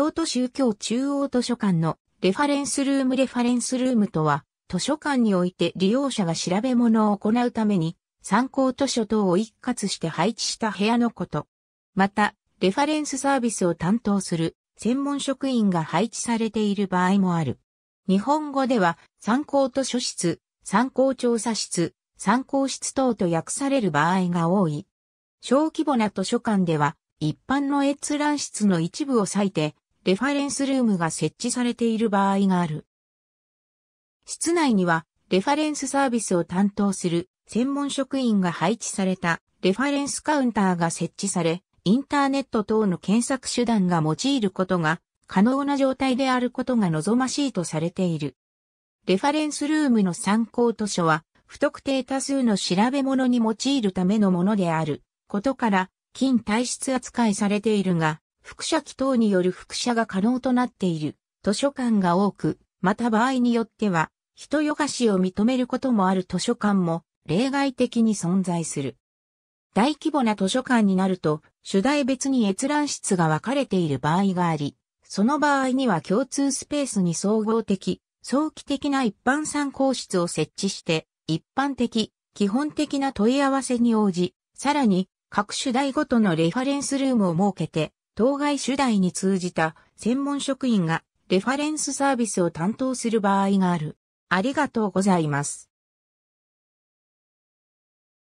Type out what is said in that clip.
京都宗教中央図書館のレファレンスルームレファレンスルームとは、図書館において利用者が調べ物を行うために、参考図書等を一括して配置した部屋のこと。また、レファレンスサービスを担当する専門職員が配置されている場合もある。日本語では、参考図書室、参考調査室、参考室等と訳される場合が多い。小規模な図書館では、一般の閲覧室の一部を割いて、レファレンスルームが設置されている場合がある。室内には、レファレンスサービスを担当する専門職員が配置されたレファレンスカウンターが設置され、インターネット等の検索手段が用いることが可能な状態であることが望ましいとされている。レファレンスルームの参考図書は、不特定多数の調べ物に用いるためのものであることから、近体質扱いされているが、副写機等による副写が可能となっている図書館が多く、また場合によっては、人よかしを認めることもある図書館も例外的に存在する。大規模な図書館になると、主題別に閲覧室が分かれている場合があり、その場合には共通スペースに総合的、早期的な一般参考室を設置して、一般的、基本的な問い合わせに応じ、さらに各主題ごとのレファレンスルームを設けて、当該主題に通じた専門職員がレファレンスサービスを担当する場合がある。ありがとうございます。